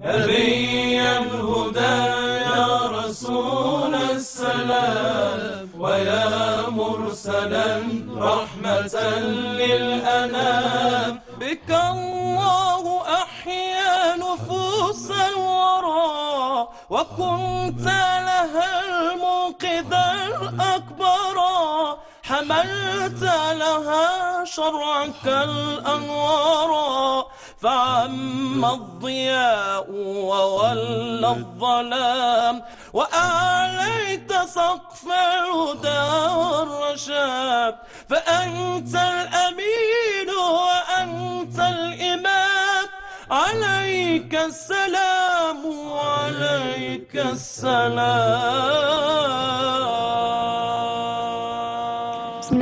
نبي الهدى يا رسول السلام ويا مرسلا رحمة للأنام بك الله أحيا نفوس الورى وكنت لها المنقذ الأكبر حملت لها شرعك الأنوار فعم الضياء وولى الظلام وأعليت سقف الهدى والرشاد فأنت الأمين وأنت الإمام عليك السلام وعليك السلام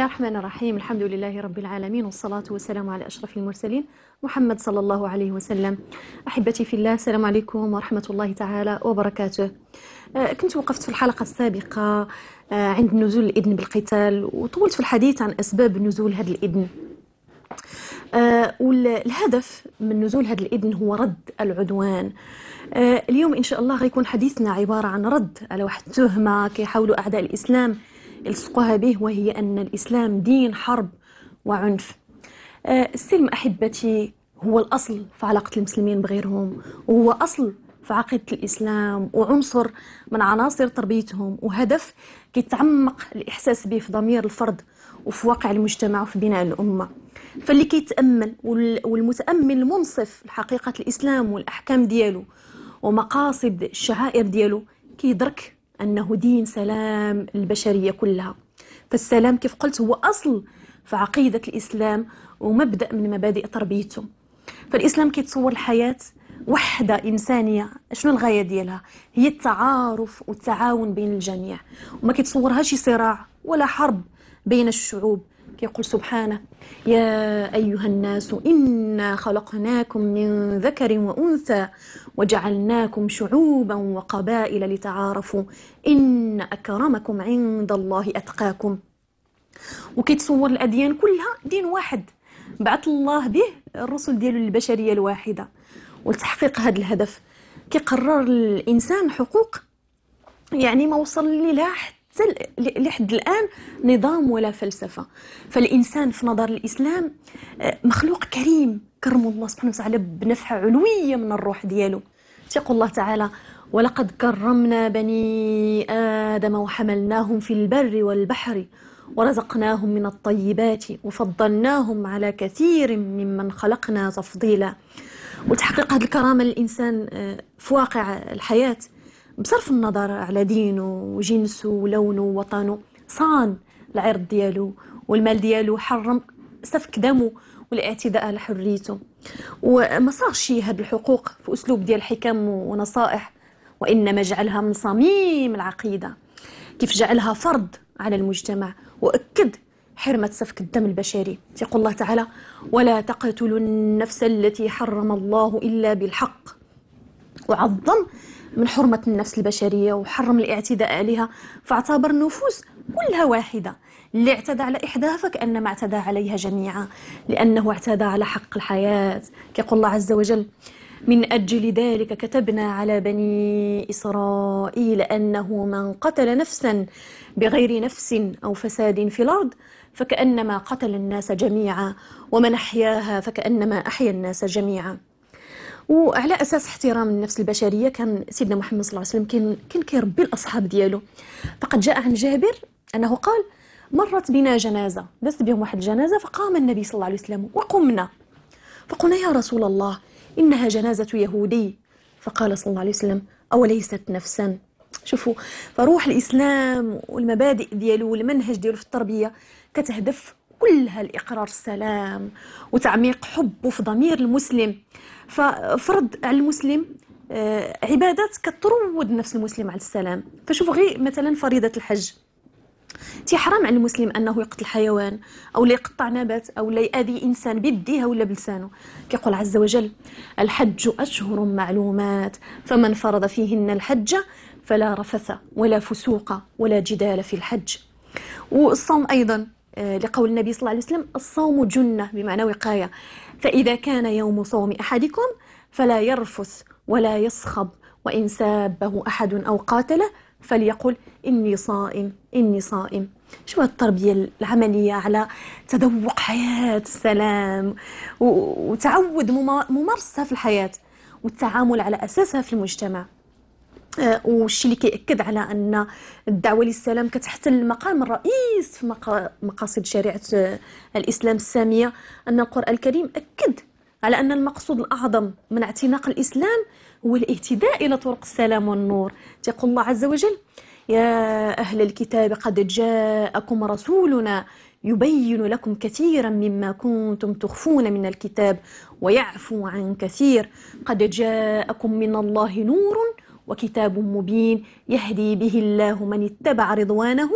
الله الرحمن الرحيم الحمد لله رب العالمين والصلاة والسلام على أشرف المرسلين محمد صلى الله عليه وسلم أحبتي في الله السلام عليكم ورحمة الله تعالى وبركاته آه، كنت وقفت في الحلقة السابقة آه، عند نزول الإذن بالقتال وطولت في الحديث عن أسباب نزول هذا الإذن آه، والهدف من نزول هذا الإذن هو رد العدوان اليوم إن شاء الله غيكون حديثنا عبارة عن رد على واحد تهمة كيحاولوا أعداء الإسلام يلصقوها به وهي أن الإسلام دين حرب وعنف آه، السلم أحبتي هو الأصل في علاقة المسلمين بغيرهم وهو أصل في عقيدة الإسلام وعنصر من عناصر تربيتهم وهدف كيتعمق الإحساس به في ضمير الفرد وفي واقع المجتمع وفي بناء الأمة فاللي كيتأمل والمتأمل المنصف لحقيقة الإسلام والأحكام ديالو ومقاصد الشعائر ديالو كيدرك أنه دين سلام البشرية كلها فالسلام كيف قلت هو أصل في عقيدة الإسلام ومبدأ من مبادئ تربيته فالإسلام كيتصور الحياة وحدة إنسانية شنو الغاية ديالها هي التعارف والتعاون بين الجميع وما كيتصورها شي صراع ولا حرب بين الشعوب كيقول سبحانه يا أيها الناس إنا خلقناكم من ذكر وأنثى وجعلناكم شعوبا وقبائل لتعارفوا إن أكرمكم عند الله أتقاكم وكيتصور الأديان كلها دين واحد بعث الله به الرسل ديالو للبشرية الواحدة ولتحقيق هذا الهدف كيقرر الإنسان حقوق يعني ما وصل لي لها حتى حتى لحد الآن نظام ولا فلسفة فالإنسان في نظر الإسلام آه، مخلوق كريم كرم الله سبحانه وتعالى بنفحة علوية من الروح ديالو تيقول الله تعالى ولقد كرمنا بني آدم وحملناهم في البر والبحر ورزقناهم من الطيبات وفضلناهم على كثير ممن خلقنا تفضيلا وتحقيق هذه الكرامة للإنسان آه، في واقع الحياة بصرف النظر على دينه وجنسه ولونه ووطنه صان العرض ديالو والمال ديالو حرم سفك دمه والاعتداء على حريته وما صاغش هاد الحقوق في اسلوب ديال حكم ونصائح وانما جعلها من صميم العقيده كيف جعلها فرض على المجتمع واكد حرمة سفك الدم البشري يقول الله تعالى ولا تقتلوا النفس التي حرم الله إلا بالحق وعظم من حرمة النفس البشرية وحرم الاعتداء عليها فاعتبر النفوس كلها واحدة اللي اعتدى على إحداها فكأنما اعتدى عليها جميعا لأنه اعتدى على حق الحياة كيقول الله عز وجل من أجل ذلك كتبنا على بني إسرائيل أنه من قتل نفسا بغير نفس أو فساد في الأرض فكأنما قتل الناس جميعا ومن أحياها فكأنما أحيا الناس جميعا وعلى اساس احترام النفس البشريه كان سيدنا محمد صلى الله عليه وسلم كان كان كيربي الاصحاب ديالو فقد جاء عن جابر انه قال مرت بنا جنازه دست بهم واحد الجنازه فقام النبي صلى الله عليه وسلم وقمنا فقلنا يا رسول الله انها جنازه يهودي فقال صلى الله عليه وسلم اوليست نفسا شوفوا فروح الاسلام والمبادئ ديالو والمنهج ديالو في التربيه كتهدف كلها الإقرار السلام وتعميق حبه في ضمير المسلم ففرض على المسلم آه، عبادات كتروض نفس المسلم على السلام فشوف غير مثلا فريضة الحج تيحرم على المسلم انه يقتل حيوان او لا يقطع نبات او لا ياذي انسان بيديها ولا بلسانه كيقول عز وجل الحج اشهر معلومات فمن فرض فيهن الحج فلا رفث ولا فسوق ولا جدال في الحج والصوم ايضا آه، لقول النبي صلى الله عليه وسلم الصوم جنة بمعنى وقاية فإذا كان يوم صوم أحدكم فلا يرفث ولا يصخب وإن سابه أحد أو قاتله فليقل إني صائم إني صائم شو التربية العملية على تذوق حياة السلام وتعود ممارستها في الحياة والتعامل على أساسها في المجتمع آه، والشيء اللي كيأكد على أن الدعوة للسلام كتحتل المقام الرئيس في مقاصد شريعة آه، الإسلام السامية أن القرآن الكريم أكد على أن المقصود الأعظم من اعتناق الإسلام هو الاهتداء إلى طرق السلام والنور تقول الله عز وجل يا أهل الكتاب قد جاءكم رسولنا يبين لكم كثيرا مما كنتم تخفون من الكتاب ويعفو عن كثير قد جاءكم من الله نور وكتاب مبين يهدي به الله من اتبع رضوانه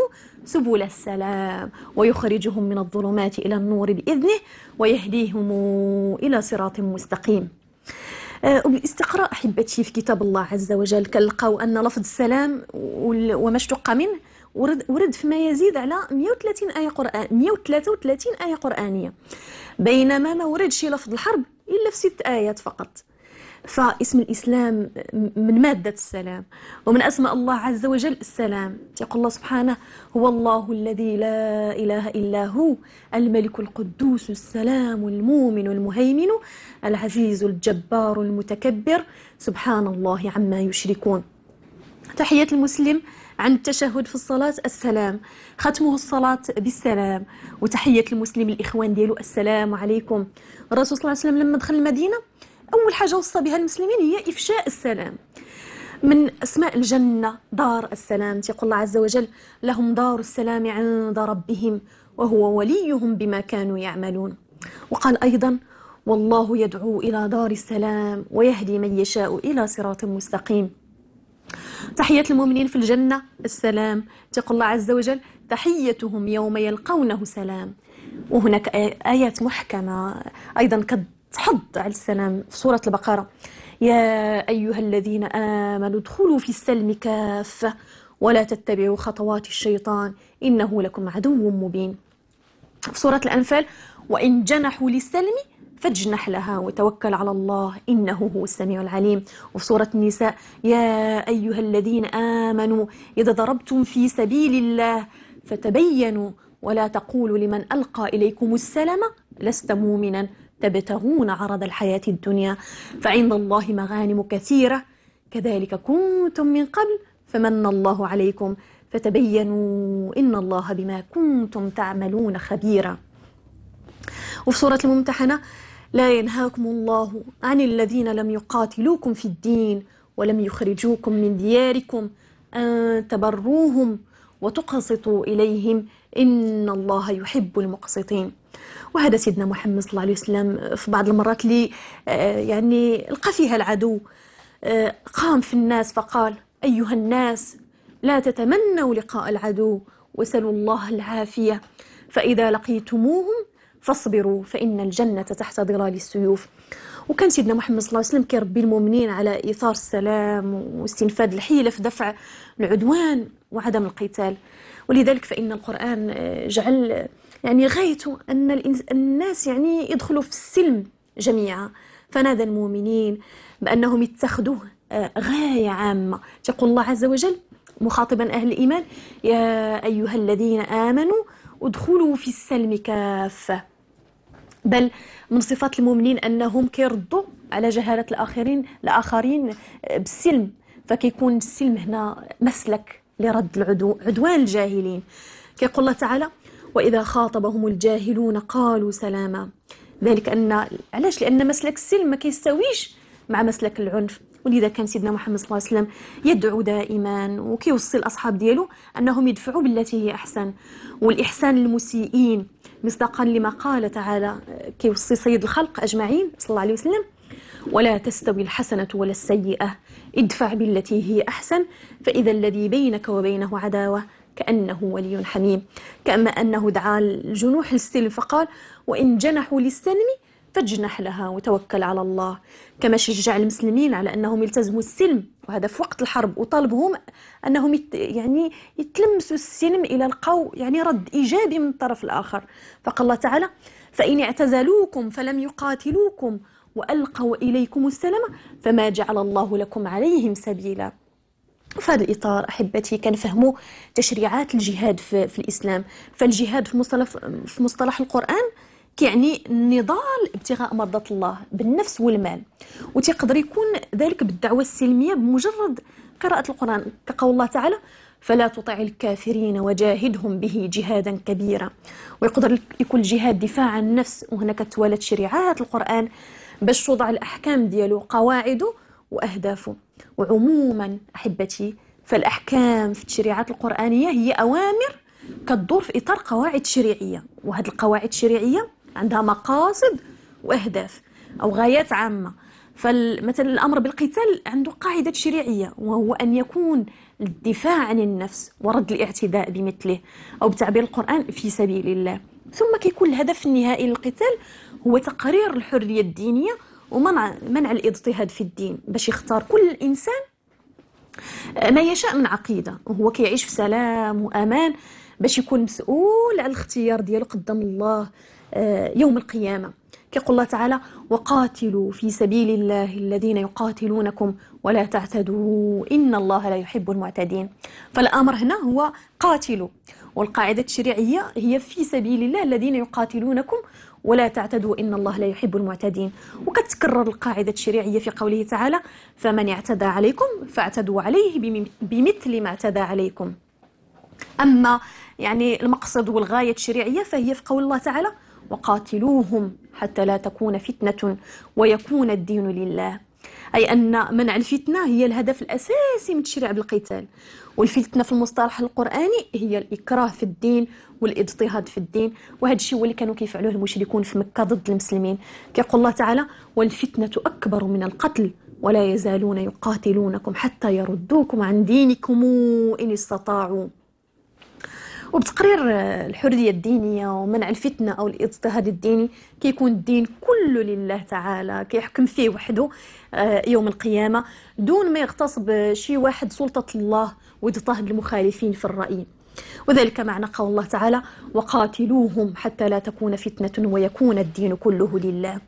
سبل السلام ويخرجهم من الظلمات إلى النور بإذنه ويهديهم إلى صراط مستقيم وبالاستقراء آه، أحبتي في كتاب الله عز وجل كنلقاو أن لفظ السلام وما اشتق منه ورد ورد فيما يزيد على 130 آية قرآن 133 آية قرآنية بينما ما وردش لفظ الحرب إلا في ست آيات فقط فاسم الإسلام من مادة السلام ومن أسماء الله عز وجل السلام يقول الله سبحانه هو الله الذي لا إله إلا هو الملك القدوس السلام المؤمن المهيمن العزيز الجبار المتكبر سبحان الله عما يشركون تحية المسلم عن التشهد في الصلاة السلام ختمه الصلاة بالسلام وتحية المسلم الإخوان ديالو السلام عليكم الرسول صلى الله عليه وسلم لما دخل المدينة أول حاجة وصى بها المسلمين هي إفشاء السلام من أسماء الجنة دار السلام يقول الله عز وجل لهم دار السلام عند ربهم وهو وليهم بما كانوا يعملون وقال أيضا والله يدعو إلى دار السلام ويهدي من يشاء إلى صراط مستقيم تحية المؤمنين في الجنة السلام تقول الله عز وجل تحيتهم يوم يلقونه سلام وهناك آيات محكمة أيضا تحض على السلام في سورة البقرة يا أيها الذين آمنوا ادخلوا في السلم كافة ولا تتبعوا خطوات الشيطان إنه لكم عدو مبين في سورة الأنفال وإن جنحوا للسلم فاجنح لها وتوكل على الله إنه هو السميع العليم وفي سورة النساء يا أيها الذين آمنوا إذا ضربتم في سبيل الله فتبينوا ولا تقولوا لمن ألقى إليكم السلام لست مؤمنا تبتغون عرض الحياة الدنيا فعند الله مغانم كثيرة كذلك كنتم من قبل فمن الله عليكم فتبينوا إن الله بما كنتم تعملون خبيرا وفي سورة الممتحنة لا ينهاكم الله عن الذين لم يقاتلوكم في الدين ولم يخرجوكم من دياركم أن تبروهم وتقسطوا إليهم إن الله يحب المقسطين وهذا سيدنا محمد صلى الله عليه وسلم في بعض المرات اللي آه، يعني لقى فيها العدو آه، قام في الناس فقال أيها الناس لا تتمنوا لقاء العدو وسلوا الله العافية فإذا لقيتموهم فاصبروا فإن الجنة تحت ظلال السيوف وكان سيدنا محمد صلى الله عليه وسلم كيربي المؤمنين على إيثار السلام واستنفاد الحيلة في دفع العدوان وعدم القتال ولذلك فإن القرآن آه، جعل يعني غايته أن الناس يعني يدخلوا في السلم جميعا فنادى المؤمنين بأنهم اتخذوه آه، غاية عامة تقول الله عز وجل مخاطبا أهل الإيمان يا أيها الذين آمنوا ادخلوا في السلم كافة بل من صفات المؤمنين أنهم كيردوا على جهالة الآخرين الآخرين آه، بالسلم فكيكون السلم هنا مسلك لرد العدوان الجاهلين كيقول الله تعالى وإذا خاطبهم الجاهلون قالوا سلاما ذلك أن علاش لأن مسلك السلم ما كيستويش مع مسلك العنف ولذا كان سيدنا محمد صلى الله عليه وسلم يدعو دائما وكيوصي الاصحاب ديالو انهم يدفعوا بالتي هي احسن والاحسان للمسيئين مصداقا لما قال تعالى كيوصي سيد الخلق اجمعين صلى الله عليه وسلم ولا تستوي الحسنه ولا السيئه ادفع بالتي هي احسن فاذا الذي بينك وبينه عداوه كأنه ولي حميم كما أنه دعا الجنوح للسلم فقال وإن جنحوا للسلم فاجنح لها وتوكل على الله كما شجع المسلمين على أنهم يلتزموا السلم وهذا في وقت الحرب وطالبهم أنهم يت يعني يتلمسوا السلم إلى القو يعني رد إيجابي من الطرف الآخر فقال الله تعالى فإن اعتزلوكم فلم يقاتلوكم وألقوا إليكم السلم فما جعل الله لكم عليهم سبيلا وفي هذا الإطار أحبتي كنفهموا تشريعات الجهاد في, في الإسلام فالجهاد في مصطلح, في مصطلح القرآن كيعني النضال ابتغاء مرضات الله بالنفس والمال وتقدر يكون ذلك بالدعوة السلمية بمجرد قراءة القرآن كقول الله تعالى فلا تطع الكافرين وجاهدهم به جهادا كبيرا ويقدر يكون الجهاد دفاع عن النفس وهنا كتوالى تشريعات القرآن باش توضع الأحكام ديالو قواعده وأهدافه وعموما أحبتي فالأحكام في التشريعات القرآنية هي أوامر كتدور في إطار قواعد شريعية وهذه القواعد الشريعية عندها مقاصد وأهداف أو غايات عامة فمثلا الأمر بالقتال عنده قاعدة شريعية وهو أن يكون الدفاع عن النفس ورد الاعتداء بمثله أو بتعبير القرآن في سبيل الله ثم كيكون الهدف النهائي للقتال هو تقرير الحرية الدينية ومنع منع الاضطهاد في الدين باش يختار كل انسان آه، ما يشاء من عقيده وهو كيعيش في سلام وامان باش يكون مسؤول على الاختيار ديالو قدام الله آه، يوم القيامه كيقول الله تعالى وقاتلوا في سبيل الله الذين يقاتلونكم ولا تعتدوا ان الله لا يحب المعتدين فالامر هنا هو قاتلوا والقاعدة التشريعية هي في سبيل الله الذين يقاتلونكم ولا تعتدوا إن الله لا يحب المعتدين وكتكرر القاعدة التشريعية في قوله تعالى فمن اعتدى عليكم فاعتدوا عليه بمثل ما اعتدى عليكم أما يعني المقصد والغاية الشريعية فهي في قول الله تعالى وقاتلوهم حتى لا تكون فتنة ويكون الدين لله أي أن منع الفتنة هي الهدف الأساسي من تشريع بالقتال والفتنة في المصطلح القرآني هي الإكراه في الدين والاضطهاد في الدين وهذا الشيء هو اللي كانوا كيفعلوه المشركون في مكة ضد المسلمين كيقول الله تعالى والفتنة أكبر من القتل ولا يزالون يقاتلونكم حتى يردوكم عن دينكم إن استطاعوا وبتقرير الحرية الدينية ومنع الفتنة أو الاضطهاد الديني كيكون الدين كله لله تعالى كيحكم فيه وحده آه، يوم القيامة دون ما يغتصب شي واحد سلطة الله ويضطهد المخالفين في الرأي وذلك معنى قول الله تعالى وقاتلوهم حتى لا تكون فتنة ويكون الدين كله لله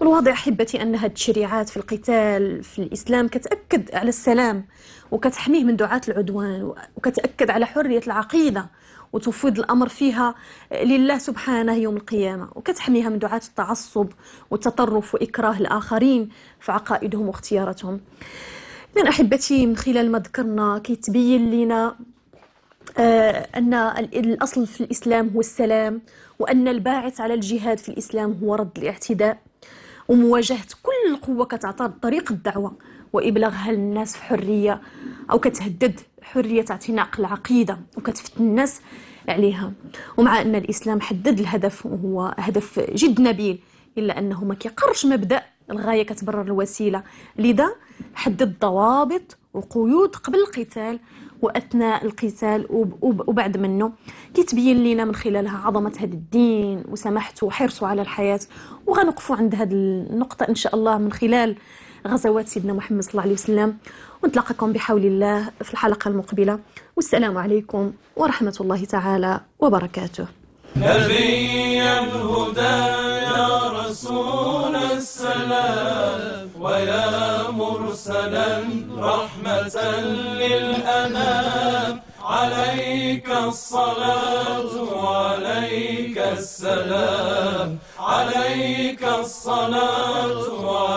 والواضح أحبتي أن هذه التشريعات في القتال في الإسلام كتأكد على السلام وكتحميه من دعاة العدوان وكتأكد على حرية العقيدة وتفوض الأمر فيها لله سبحانه يوم القيامة وكتحميها من دعاة التعصب والتطرف وإكراه الآخرين في عقائدهم واختياراتهم اذا أحبتي من خلال ما ذكرنا كيتبين لنا آه، أن الأصل في الإسلام هو السلام وأن الباعث على الجهاد في الإسلام هو رد الاعتداء ومواجهة كل قوة كتعطى طريق الدعوة وإبلاغها للناس في حرية أو كتهدد حرية اعتناق العقيدة عقيده وكتفت الناس عليها ومع ان الاسلام حدد الهدف وهو هدف جد نبيل الا انه ما كيقرش مبدا الغايه كتبرر الوسيله لذا حدد ضوابط وقيود قبل القتال واثناء القتال وبعد منه كيتبين لنا من خلالها عظمه هذا الدين وسمحته وحرصه على الحياه وغنوقفوا عند هذه النقطه ان شاء الله من خلال غزوات سيدنا محمد صلى الله عليه وسلم ونتلاقاكم بحول الله في الحلقة المقبلة والسلام عليكم ورحمة الله تعالى وبركاته نبي الهدى يا رسول السلام ويا مرسلا رحمة للأنام عليك الصلاة وعليك السلام عليك الصلاة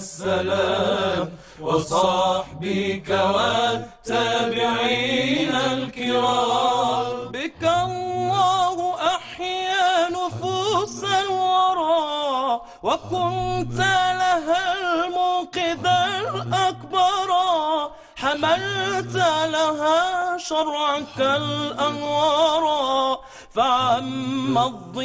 والسلام وصحبك والتابعين الكرام بك الله أحيا نفوس الورى وكنت لها المنقذ الأكبر حملت لها شرعك الأنوار فعم الضياء